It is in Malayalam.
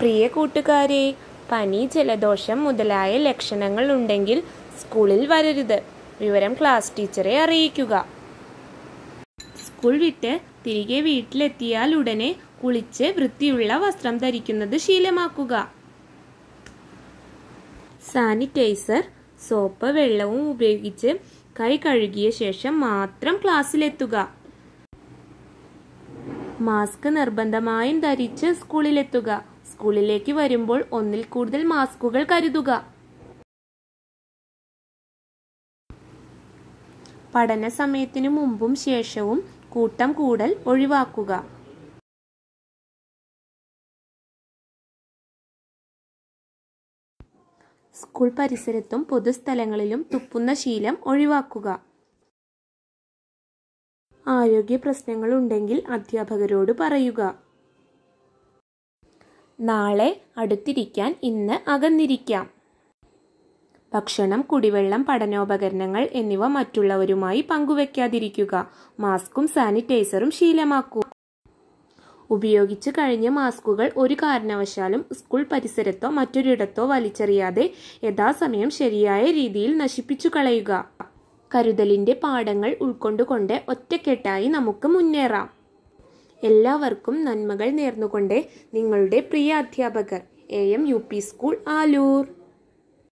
പ്രിയ കൂട്ടുകാരെ പനി ജലദോഷം മുതലായ ലക്ഷണങ്ങൾ ഉണ്ടെങ്കിൽ സ്കൂളിൽ വരരുത് വിവരം ക്ലാസ് ടീച്ചറെ അറിയിക്കുക സ്കൂൾ വിട്ട് തിരികെ വീട്ടിലെത്തിയാൽ ഉടനെ കുളിച്ച് വൃത്തിയുള്ള വസ്ത്രം ധരിക്കുന്നത് ശീലമാക്കുക സാനിറ്റൈസർ സോപ്പ് വെള്ളവും ഉപയോഗിച്ച് കൈ കഴുകിയ ശേഷം മാത്രം ക്ലാസ്സിലെത്തുക മാസ്ക് നിർബന്ധമായും ധരിച്ച് സ്കൂളിലെത്തുക സ്കൂളിലേക്ക് വരുമ്പോൾ ഒന്നിൽ കൂടുതൽ മാസ്കുകൾ കരുതുക പഠന സമയത്തിനു മുമ്പും ശേഷവും കൂട്ടം കൂടൽ ഒഴിവാക്കുക സ്കൂൾ പരിസരത്തും പൊതുസ്ഥലങ്ങളിലും തുപ്പുന്ന ശീലം ഒഴിവാക്കുക ആരോഗ്യ പ്രശ്നങ്ങൾ ഉണ്ടെങ്കിൽ അധ്യാപകരോട് പറയുക നാളെ അടുത്തിരിക്കാൻ ഇന്ന് അകന്നിരിക്കാം ഭക്ഷണം കുടിവെള്ളം പഠനോപകരണങ്ങൾ എന്നിവ മറ്റുള്ളവരുമായി പങ്കുവെക്കാതിരിക്കുക മാസ്കും സാനിറ്റൈസറും ശീലമാക്കുക ഉപയോഗിച്ചു കഴിഞ്ഞ മാസ്കുകൾ ഒരു കാരണവശാലും സ്കൂൾ പരിസരത്തോ മറ്റൊരിടത്തോ വലിച്ചെറിയാതെ യഥാസമയം ശരിയായ രീതിയിൽ നശിപ്പിച്ചു കളയുക കരുതലിന്റെ പാഠങ്ങൾ ഉൾക്കൊണ്ടുകൊണ്ട് ഒറ്റക്കെട്ടായി നമുക്ക് മുന്നേറാം എല്ലാവർക്കും നന്മകൾ നേർന്നുകൊണ്ട് നിങ്ങളുടെ പ്രിയ അധ്യാപകർ A M U P school Alur